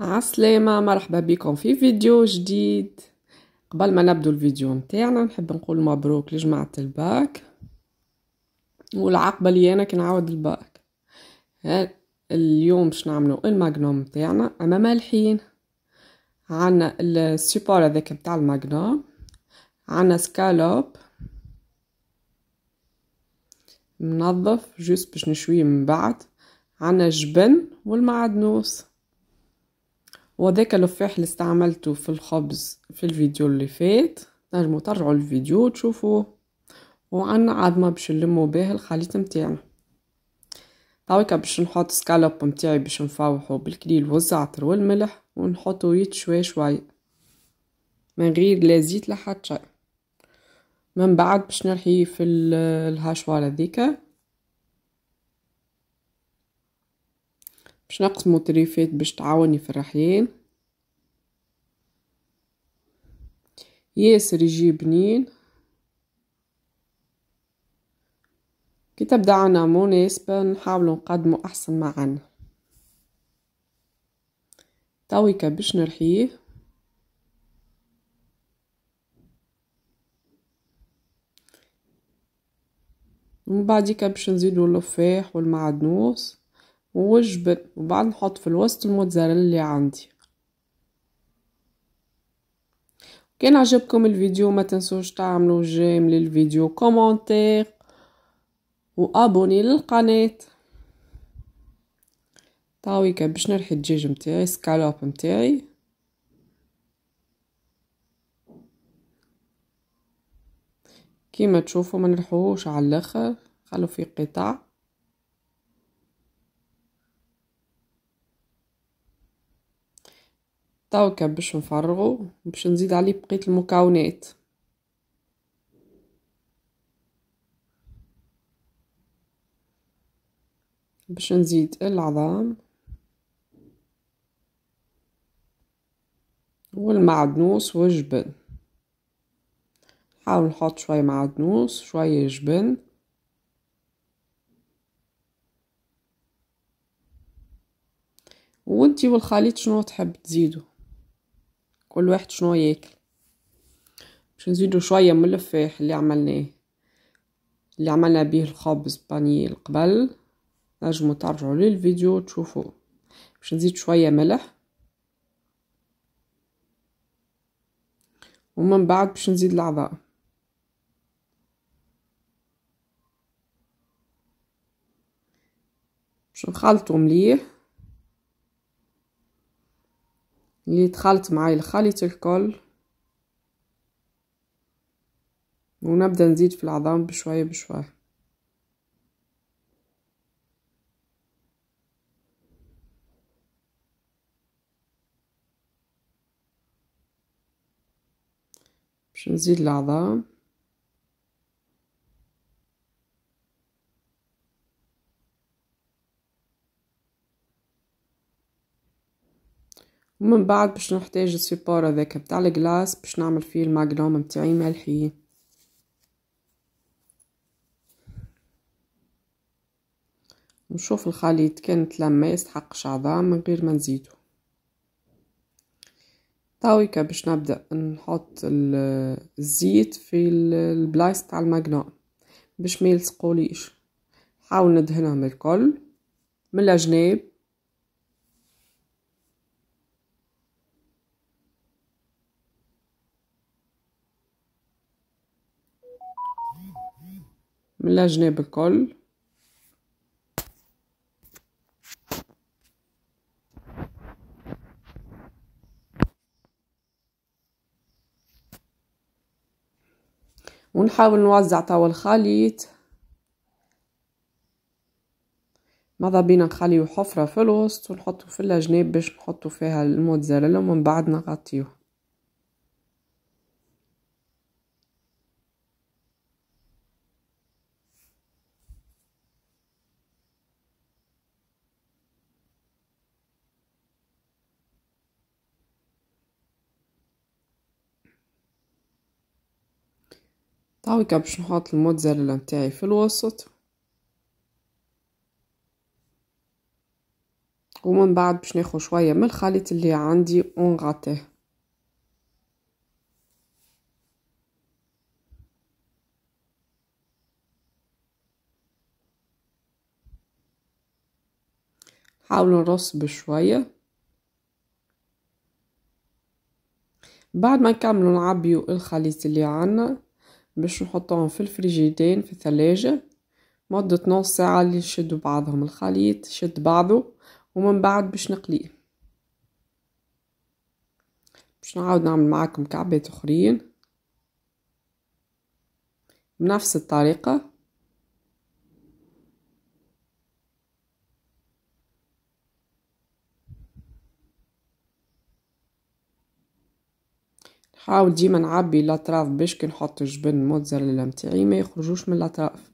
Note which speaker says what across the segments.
Speaker 1: عسلامة مرحبا بكم في فيديو جديد قبل ما نبدو الفيديو نتاعنا نحب نقول مبروك لجماعة الباك والعقبة لي انا كنعاود الباك اليوم باش نعملو الماغنوم نتاعنا اما مالحين عنا السيبور هذاك نتاع الماغنوم عنا سكالوب منظف جوست باش نشويه من بعد عنا جبن والمعدنوس وذاك اللفاح اللي استعملته في الخبز في الفيديو اللي فات نجمو ترجعوا الفيديو تشوفوه وعنا عظمه باش نلمو به الخليط نتاعنا تويكا باش نحط سكالوب نتاعي باش نفوحو بالكليل والزعتر والملح ونحطو شوي شوي من غير لا زيت لا حتى شيء من بعد باش نرحيه في الهشوار هذيك باش نقسمو تريفات باش تعاوني في الرحيان ياسر يجي بنين كي تبدا عنا مناسبة نحاولو نقدمو أحسن ما عنا تويكا باش نرحيه من بعديكا باش نزيدو اللفاح والمعدنوس وجبن وبعد نحط في الوسط الموتزاريلا اللي عندي كان عجبكم الفيديو ما تنسوش تعملوا جيم للفيديو كومنتير وابوني للقناه طاويكا باش نرحي الدجاج متاعي سكالوب متاعي كيما تشوفوا ما نرحوش على الاخر خلو في قطع توكا باش نفرغو باش نزيد عليه بقية المكونات باش نزيد العظام والمعدنوس والجبن نحاول نحط شوية معدنوس شوية جبن وانتي والخليط شنو تحب تزيدو كل واحد شنو ياكل باش نزيدو شويه من الفاح اللي عملناه اللي عملنا به الخبز بانيه القبل نجمو ترجعوا للفيديو تشوفوا باش نزيد شويه ملح ومن بعد باش نزيد العظام باش نخلطو مليح اللي دخلت معايا الخليط الكل ونبدا نزيد في العظام بشويه بشويه باش نزيد العظام من بعد باش نحتاج السيبور هذاك بتاع الجلاس باش نعمل فيه الماغنوم متاعي ملحي نشوف الخليط كانت لما يستحقش عظام من غير ما نزيدو طاويكا باش نبدا نحط الزيت في البلايص تاع الماغنوم باش ما يلصقوليش نحاول ندهنهم الكل من الجناب من الجناب الكل ونحاول نوزع توا الخليط ماذا بينا نخليو حفرة في الوسط ونحطو في الجناب باش نحطو فيها الموتزاريلا ومن بعد نغطيوه هاوكا باش نحط الموتزاريلا نتاعي في الوسط ومن بعد باش ناخذ شوية من الخليط اللي عندي ونغطيه نحاول نرص بشوية بعد ما نكملو نعبيو الخليط اللي عندنا باش نحطهم في الفريجيدين في الثلاجة مدة نص ساعة اللي يشدوا بعضهم الخليط شد بعضه ومن بعد باش نقليه باش نعاود نعمل معاكم كعبات اخرين بنفس الطريقه نحاول ديما نعبي الاطراف باش كي نحط الجبن موتزاريلا متاعي ما يخرجوش من الاطراف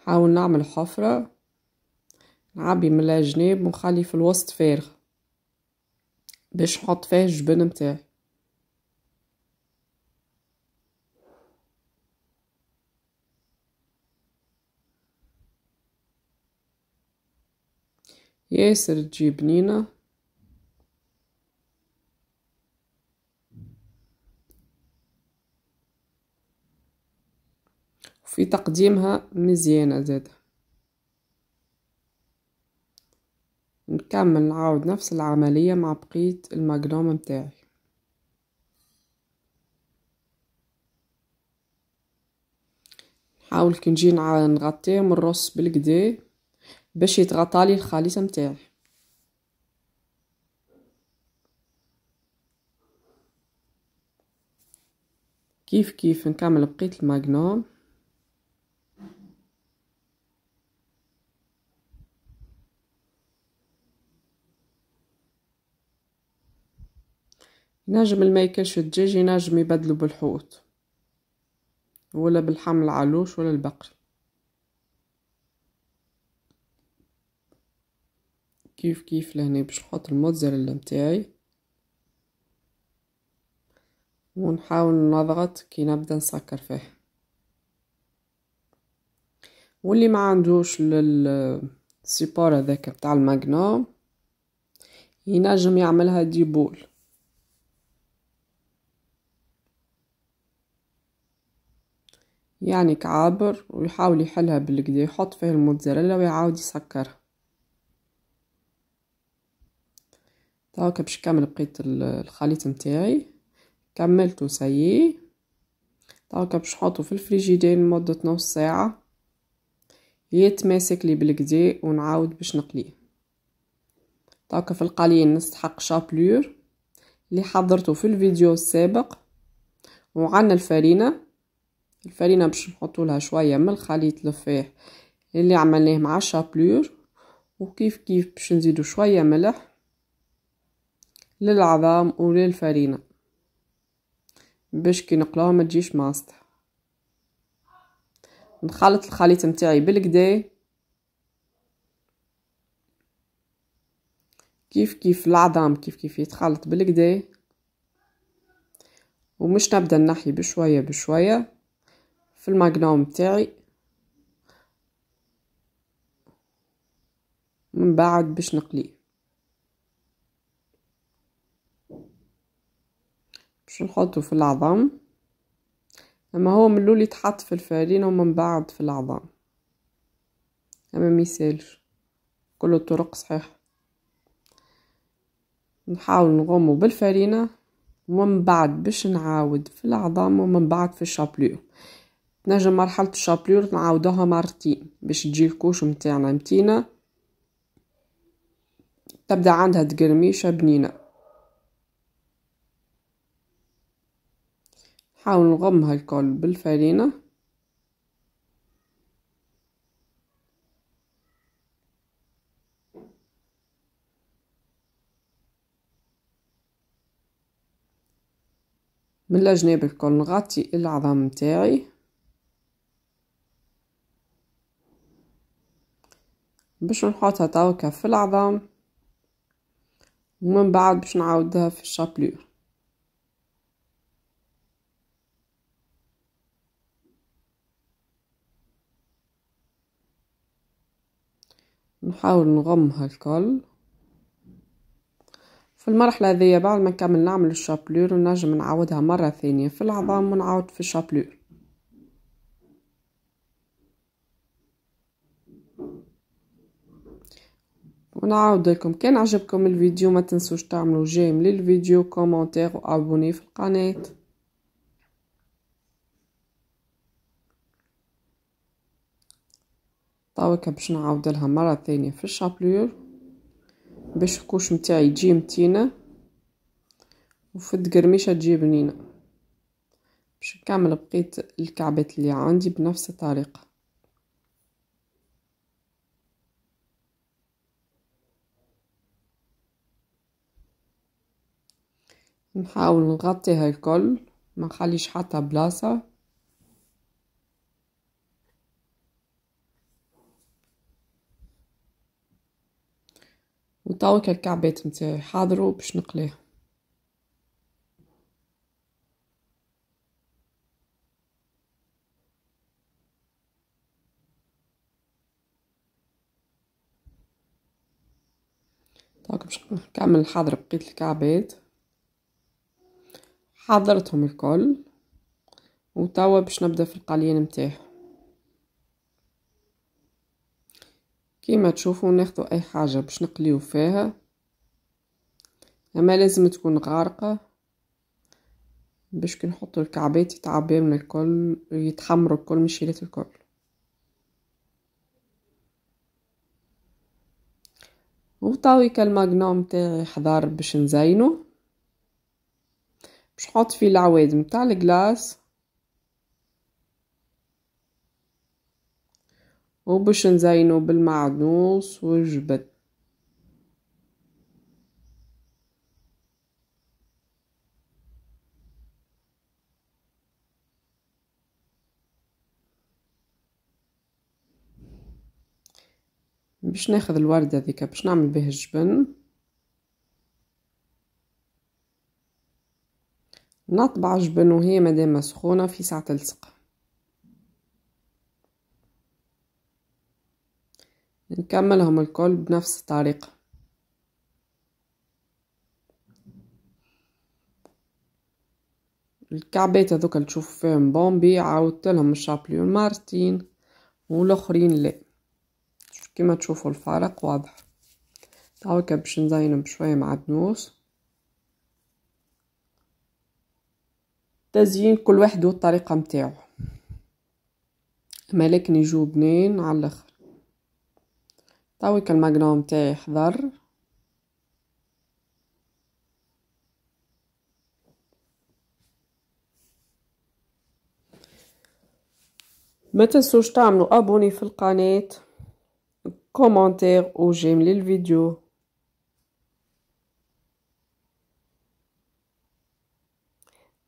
Speaker 1: نحاول نعمل حفره نعبي من الجناب ونخلي في الوسط فارغ باش نحط فيه الجبن متاعي ياسر تجي بنينة وفي تقديمها مزيانة زادة نكمل نعاود نفس العملية مع بقية المجنوم متاعي نحاول كي نجي نغطيه الرص بالكدا باش يتغطى لي الخليط نتاعي كيف كيف نكمل بقية الماغنوم نجم المايكلش الدجاج ينجم يبدلو بالحوت ولا بالحمل العلوش ولا البقر كيف كيف لهنا باش نحط الموتزاريلا نتاعي ونحاول نضغط كي نبدا نسكر فيه واللي ما عندوش للسيبار هذاك بتاع الماغنو ينجم يعملها ديبول يعني كعابر ويحاول يحلها بالكدا يحط فيه الموتزاريلا ويعاود يسكرها دونك باش نكمل بقيت الخليط نتاعي كملته سيي دونك باش نحطو في الفريجيدير لمدة نص ساعة يتماسك لي بالكدا ونعاود باش نقليه دونك في القليل نستحق شابلور اللي حضرته في الفيديو السابق وعنا الفرينة الفرينة باش نحطو لها شوية من الخليط الفاح اللي عملناه مع الشابلور وكيف كيف باش نزيدو شوية ملح للعظام وللفرينة باش كي نقلوها ما تجيش ماسطة نخلط الخليط متاعي بالكدا كيف كيف العظام كيف كيف يتخلط بالكدا ومش نبدا نحي بشويه بشويه في الماغنوم متاعي من بعد باش نقليه باش نحطو في العظام اما هو من الاول يتحط في الفرينة ومن بعد في العظام اما ميسالش كل الطرق صحيح نحاول نغمو بالفرينة ومن بعد باش نعاود في العظام ومن بعد في الشابلور نجم مرحلة الشابلور نعاودوها مرتين باش تجي الكوش متاعنا متينة تبدا عندها تقرميشة بنينه حاول نغمها الكل بالفرينة من الأجناب الكل نغطي العظام متاعي باش نحطها توكا في العظام ومن بعد باش نعاودها في الشابلور نحاول نغمها الكل في المرحلة هذه بعد ما نكمل نعمل الشابلور ونجم نعاودها مرة ثانية في العظام ونعاود في الشابلور ونعاود لكم كان عجبكم الفيديو ما تنسوش تعملوا جيم للفيديو كومنتير وابوني في القناه طاوكا باش نعاودلها مرة ثانية في الشابلور باش الكوش متاعي تجي متينة وفي التقرميشة تجي بنينة باش نكمل بقيت الكعبات اللي عندي بنفس الطريقة نحاول نغطيها الكل ما نخليش حتى بلاصه وتوك الكعبات نتاعي حاضروا باش نقليه توك باش نكمل حاضر بقيت الكعبات حضرتهم الكل وتوا باش نبدا في القليان متاعهم كيما تشوفوا ناخذوا اي حاجه باش نقليو فيها اما لازم تكون غارقه باش كنحطوا الكعبات يتعبى من الكل يتحمروا الكل مشيلات الكل وطاوي كالماغنوم تاعي حضار باش نزينو باش نحط فيه العواد متاع الكلاص وباش نزينو بالمعدنوس والجبن باش ناخذ الوردة هذيك باش نعمل به الجبن نطبع الجبن وهي مادام سخونة في ساعة تلصق نكملهم الكل بنفس الطريقة الكعبات هذوك اللي تشوف فيهم بومبي عاودت لهم الشابليون مارتين والاخرين لا كما تشوفوا الفرق واضح تعاوك باش نزينهم بشويه مع دنوس تزيين كل واحد والطريقه متاعو ملكني يجوا بنين على الاخر طويك الماغنوم تاعي يحضر ما تنسوش تعملوا ابوني في القناه كومنتير جيم للفيديو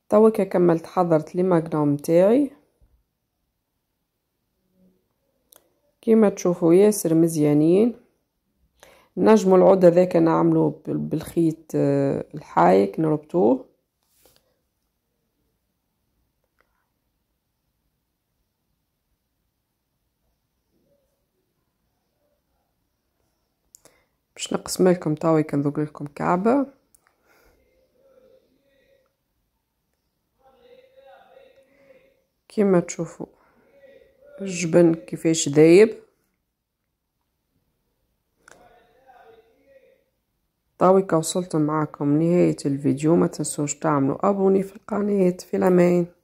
Speaker 1: توك كملت حضرت لي ماغنوم تاعي كيما تشوفوا ياسر مزيانين نجموا العود هذاك نعملو بالخيط آه، الحايك نربطوه باش نقسم لكم تاوي كنذوق لكم كعبه كيما تشوفوا الجبن كيفاش دايب طاويكا وصلت معاكم نهاية الفيديو ما تنسوش تعملوا ابوني في القناة في لمين